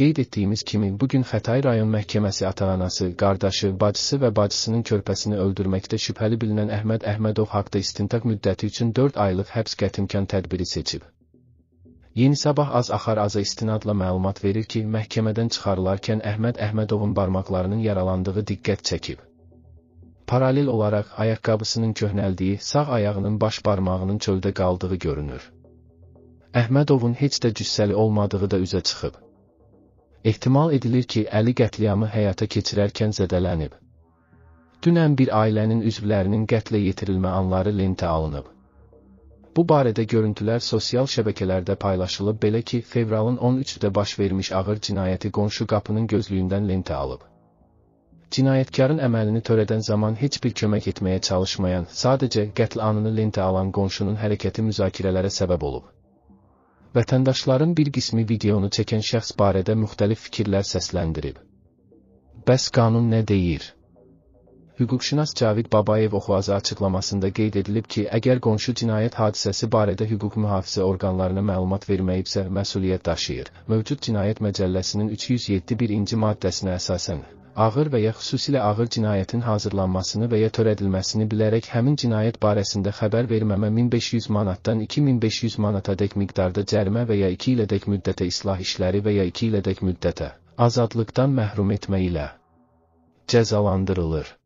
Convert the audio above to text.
Qeyd etdiyimiz kimi bugün Xətai rayon məhkəməsi ata-anası, qardaşı, bacısı və bacısının körpəsini öldürməkdə şübhəli bilinən Əhməd Əhmədov haqda istintaq müddəti üçün 4 aylıq həbs qətimkan tədbiri seçib. Yeni Sabah az axar aza istinadla məlumat verir ki, məhkəmədən çıxarılarkən Əhməd Əhmədovun barmaqlarının yaralandığı diqqət çəkib. Paralel olaraq ayaqqabısının köhnəldiyi, sağ ayağının baş barmağının çöldə qaldığı görünür. Əhmədovun heç də cüssəli olmadığı da üzə çıxıb. Ehtimal edilir ki, Əli qətliamı həyata keçirərkən zədələnib. Dünən bir ailənin üzvlərinin qətlə yetirilmə anları lentə alınıb. Bu barədə görüntülər sosial şəbəkələrdə paylaşılıb belə ki, fevralın 13-də baş vermiş ağır cinayəti qonşu qapının gözlüyündən lentə alıb. Cinayətkarın əməlini törədən zaman heç bir kömək etməyə çalışmayan, sadəcə qətl anını lentə alan qonşunun hərəkəti müzakirələrə səbəb olub vətəndaşların bir qismi videonu çəkən şəxs barədə müxtəlif fikirlər səsləndirib. Bəs qanun nə deyir? Hüquqşünas Cavid Babayev Oxuazı açıqlamasında qeyd edilib ki, əgər qonşu cinayət hadisəsi barədə hüquq mühafizə orqanlarına məlumat verməyibsə, məsuliyyət daşıyır. Mövcud Cinayət Məcəlləsinin 307.1-ci maddəsinə əsasən ağır və ya xüsusilə ağır cinayətin hazırlanmasını və ya törədilməsini bilərək həmin cinayət barəsində xəbər verməmə 1500 manatdan 2500 manatadək miqdarda cərimə və ya 2 ilədək müddətə islah işləri və ya 2 ilədək müddətə azadlıqdan məhrum etmə ilə cəzalandırılır.